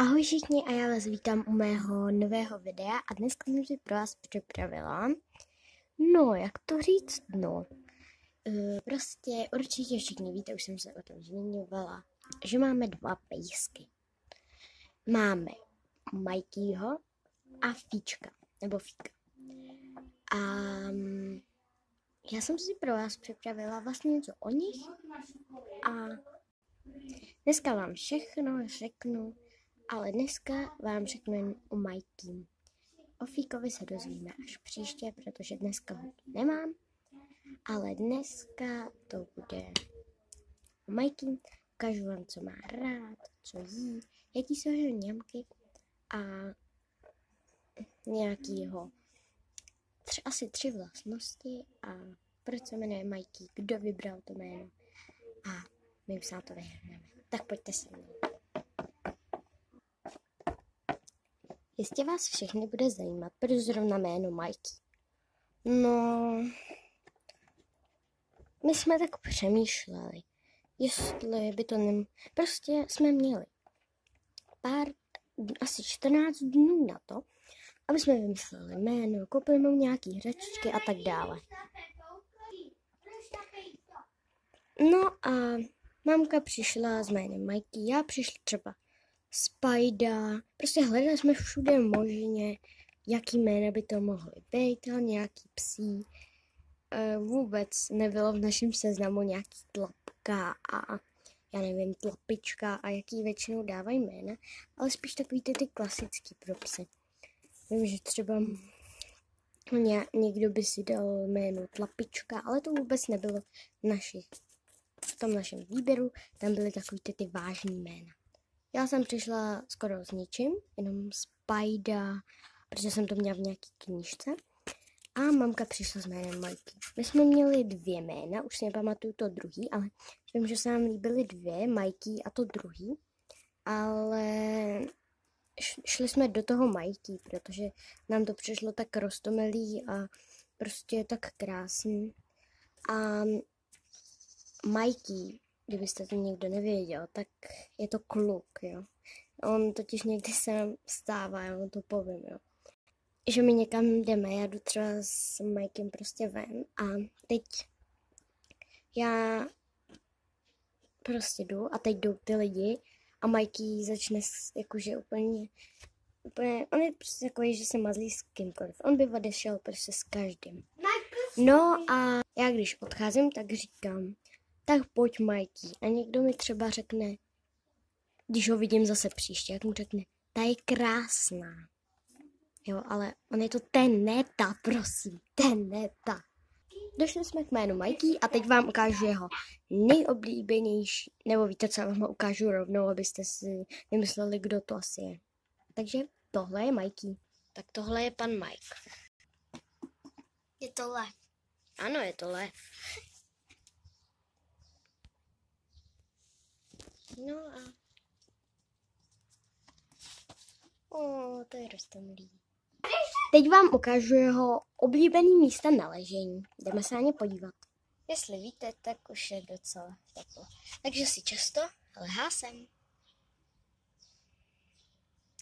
Ahoj všichni a já vás vítám u mého nového videa a dneska jsem si pro vás připravila, no jak to říct, no, eh, prostě určitě všichni víte, už jsem se o tom zmiňovala, že máme dva pejsky. Máme Mikeyho a Fíčka, nebo Fíka. A mm, já jsem si pro vás připravila vlastně něco o nich a dneska vám všechno řeknu, ale dneska vám řeknu o My Team. O Fíkovi se dozvíme až příště, protože dneska ho nemám, ale dneska to bude o My Team. Ukážu vám, co má rád, co jí, jaký jsou jeho němky a nějaký jeho tři, asi tři vlastnosti a proč se jmenuje Mikey, kdo vybral to jméno a my se na to vyhrneme. Tak pojďte se mnou. Jistě vás všechny bude zajímat, proč zrovna jméno Mikey. No, my jsme tak přemýšleli, jestli by to nem... Prostě jsme měli pár, asi 14 dnů na to, aby jsme vymysleli jméno, koupili mu nějaký hračky a tak dále. No a mamka přišla s jménem Mikey, já přišla třeba Spajda. Prostě hledali jsme všude možně, jaký jména by to mohly být, ale nějaký psí. E, vůbec nebylo v našem seznamu nějaký tlapka a já nevím, tlapička a jaký většinou dávají jména, ale spíš takový ty, ty klasický pro psy. Vím, že třeba ně, někdo by si dal jméno tlapička, ale to vůbec nebylo v, našich, v tom našem výběru, tam byly takový ty, ty vážní jména. Já jsem přišla skoro s ničím, jenom s pajda, protože jsem to měla v nějaký knížce. A mamka přišla s jménem Majky. My jsme měli dvě jména, už si nepamatuju to druhý, ale vím, že se nám líbily dvě, Majky a to druhý. Ale šli jsme do toho Majky, protože nám to přišlo tak roztomilý a prostě tak krásný. A Majky kdybyste to někdo nevěděl, tak je to kluk, jo. On totiž někdy se stává, já vám to povím, jo. Že my někam jdeme, já jdu třeba s Mikem prostě ven a teď já prostě jdu a teď jdou ty lidi a Mikey začne jakože úplně, úplně, on je prostě takový, že se mazlí s kýmkoliv. On by odešel prostě s každým. No a já když odcházím, tak říkám, tak pojď Mikey. A někdo mi třeba řekne, když ho vidím zase příště, jak mu řekne, ta je krásná. Jo, ale on je to ten, neta, prosím, ten, neta. Došli jsme k jménu Mikey a teď vám ukážu jeho nejoblíbenější, nebo víte co, já vám ho ukážu rovnou, abyste si nemysleli, kdo to asi je. Takže tohle je Mikey. Tak tohle je pan Mike. Je to lev. Ano, je to lev. No a... O, to je rostomilý. Teď vám ukážu jeho oblíbený místa na ležení. Jdeme se na ně podívat. Jestli víte, tak už je docela teplo. Takže si často lehá sem.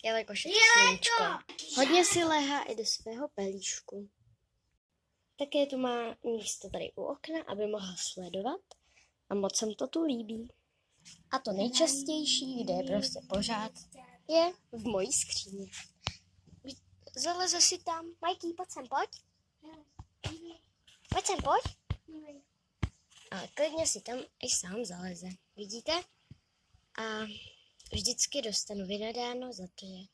Jelikož je to sluníčko. Hodně si lehá i do svého pelíšku. Také tu má místo tady u okna, aby mohl sledovat a moc se mu to tu líbí. A to nejčastější, kde je prostě pořád, je v mojí skříni. Zaleze si tam. Majký, pojď sem, pojď. Pojď sem, pojď. A klidně si tam i sám zaleze. Vidíte? A vždycky dostanu vynadáno za to, že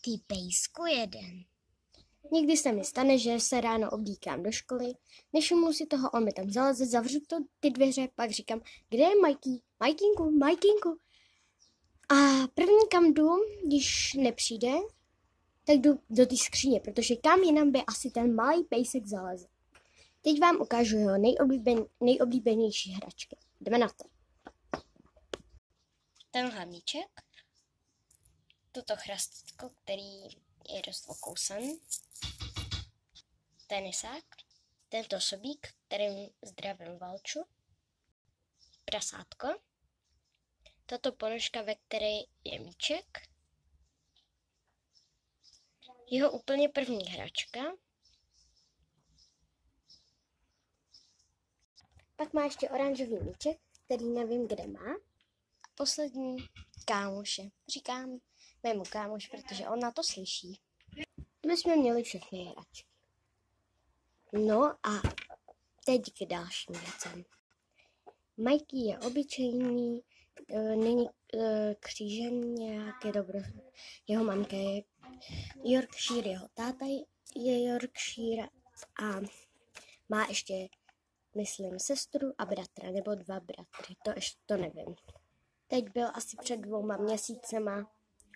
ty pejsku jeden. Nikdy se mi stane, že se ráno obdíkám do školy, než mu si toho on mi tam zaleze, zavřu to ty dveře, pak říkám, kde je Mikey? Majkinku, Majkinku. A první, kam jdu, když nepřijde, tak jdu do té skříně, protože kam jinam by asi ten malý pejsek zalezl. Teď vám ukážu jeho nejoblíben, nejoblíbenější hračky. Jdeme na to. ten hlavníček. toto chrastítko, který je dost okousan, tenisák, tento sobík, kterým zdravím valču, prasátko, tato ponožka ve které je míček, jeho úplně první hračka, Pak má ještě oranžový míček, který nevím, kde má. A poslední kámoše. Říkám mému kámoš, protože on na to slyší. My jsme měli všechny hračky. No a teď k dalším věcem. Mikey je obyčejný Eh, není eh, křížem nějaké dobro. Jeho mamka je Yorkshire, jeho táta je Yorkshire a má ještě, myslím, sestru a bratra, nebo dva bratry, to ještě to nevím. Teď byl asi před dvouma měsícema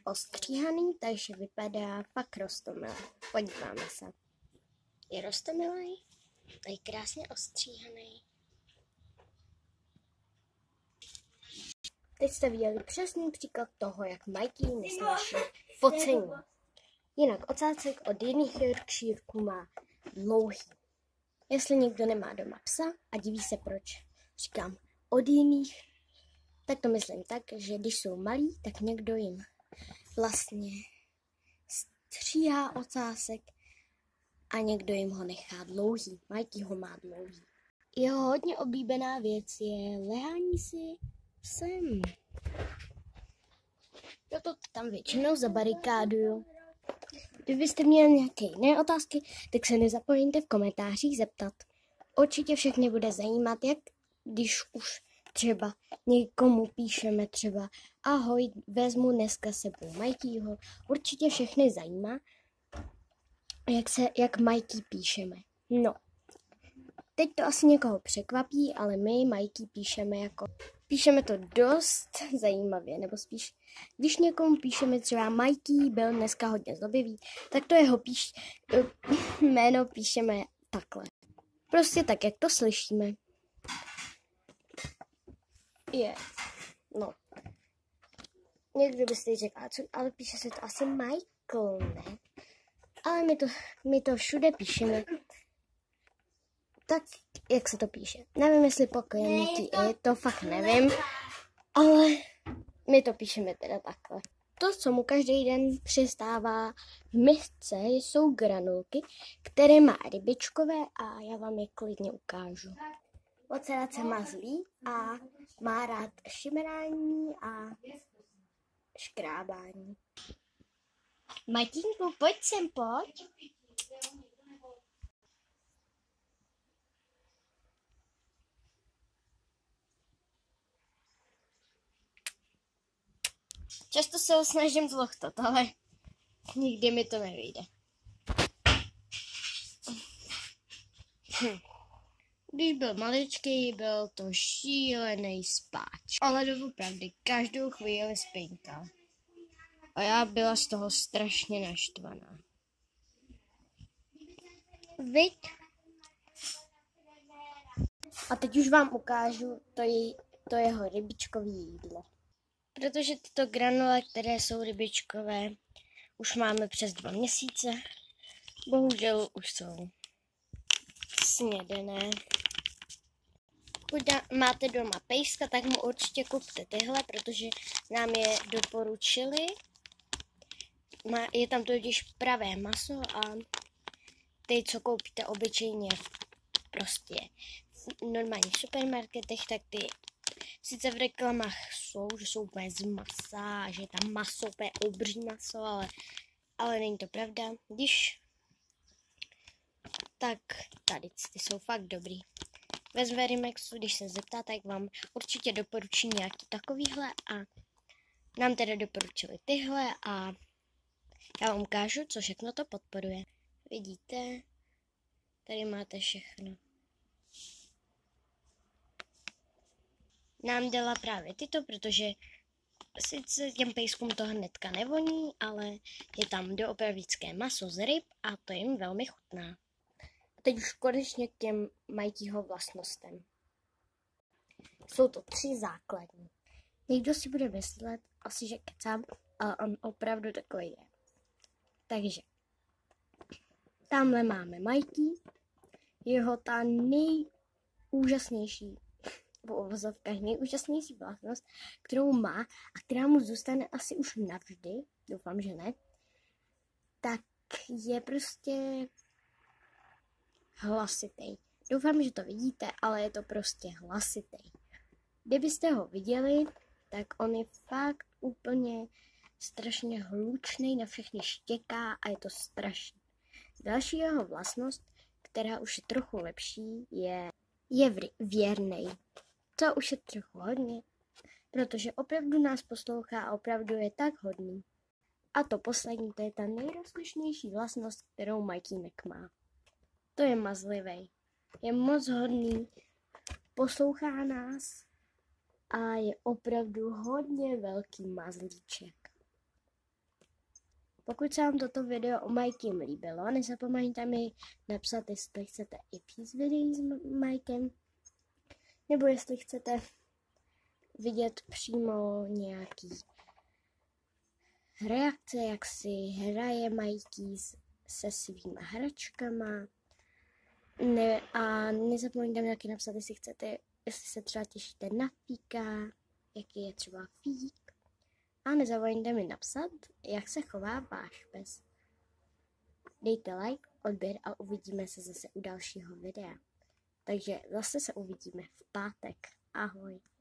ostříhaný, takže vypadá fakt rostomilé. Podíváme se. Je rostomilý a je krásně ostříhaný. Teď jste viděli přesný příklad toho, jak Mikey nesnáší focení. Jinak ocácek od jiných Yorkshirků má dlouhý. Jestli někdo nemá doma psa a diví se proč, říkám od jiných, tak to myslím tak, že když jsou malí, tak někdo jim vlastně stříhá ocásek a někdo jim ho nechá dlouhý. Mikey ho má dlouhý. Jeho hodně oblíbená věc je lehání si sem. Já to tam většinou zabarikáduju. Kdybyste měli nějaké jiné otázky, tak se nezapomeňte v komentářích zeptat. Určitě všechny bude zajímat, jak když už třeba někomu píšeme třeba ahoj, vezmu dneska sebou Majkýho. Určitě všechny zajímá, jak, se, jak Majký píšeme. No, teď to asi někoho překvapí, ale my Majký píšeme jako Píšeme to dost zajímavě, nebo spíš, když někomu píšeme třeba Mikey byl dneska hodně zlobivý, tak to jeho píš, eh, jméno píšeme takhle. Prostě tak, jak to slyšíme. Je, yeah. no. Někdo si řekl, co, ale píše se to asi Michael, ne? Ale my to, my to všude píšeme tak jak se to píše. Nevím, jestli pokojemníky i, to fakt nevím, ale my to píšeme teda takhle. To, co mu každý den přistává v misce, jsou granulky, které má rybičkové a já vám je klidně ukážu. Ocelat se má zlý a má rád šimrání a škrábání. Matínku, pojď sem, pojď. Často se ho snažím zlochtat, ale nikdy mi to nevyjde. Hm. Když byl maličký, byl to šílený spáč. Ale doopravdy každou chvíli spinkal. A já byla z toho strašně naštvaná. Viď? A teď už vám ukážu to, je, to jeho rybičkový jídlo protože tyto granule, které jsou rybičkové, už máme přes dva měsíce. Bohužel už jsou snědené. Pokud máte doma pejska, tak mu určitě kupte tyhle, protože nám je doporučili. Má, je tam totiž pravé maso a ty, co koupíte obyčejně prostě v normálních supermarketech, tak ty sice v reklamách jsou, že jsou úplně z masa, že je tam maso, úplně obří maso, ale, ale není to pravda. Když tak tady ty jsou fakt dobrý. Ve Zverimexu, když se zeptáte, tak vám určitě doporučí nějaký takovýhle a nám teda doporučili tyhle a já vám ukážu, co všechno to podporuje. Vidíte, tady máte všechno. nám dala právě tyto, protože sice těm pejskům to hnedka nevoní, ale je tam doopravdické maso z ryb a to jim velmi chutná. A teď už konečně k těm majtího vlastnostem. Jsou to tři základní. Někdo si bude myslet, asi že kecám, ale on opravdu takový je. Takže, tamhle máme Mikey, jeho ta nejúžasnější v obozovkách eh, nejúžasnější vlastnost, kterou má a která mu zůstane asi už navždy, doufám, že ne, tak je prostě hlasitý. Doufám, že to vidíte, ale je to prostě hlasitý. Kdybyste ho viděli, tak on je fakt úplně strašně hlučný, na všechny štěká a je to strašný. Další jeho vlastnost, která už je trochu lepší, je, je věrný co ušetřil hodně, protože opravdu nás poslouchá a opravdu je tak hodný. A to poslední, to je ta nejrozlišnější vlastnost, kterou Majtínek má. To je mazlivý. Je moc hodný, poslouchá nás a je opravdu hodně velký mazlíček. Pokud se vám toto video o Majkem líbilo, nezapomeňte mi napsat, jestli chcete i víc videí s Mikem nebo jestli chcete vidět přímo nějaký reakce, jak si hraje Mikey se svýma hračkama. Ne, a nezapomeňte mi taky napsat, jestli chcete, jestli se třeba těšíte na fíka, jaký je třeba fík. A nezapomeňte mi napsat, jak se chová váš pes. Dejte like, odběr a uvidíme se zase u dalšího videa. Takže zase se uvidíme v pátek. Ahoj.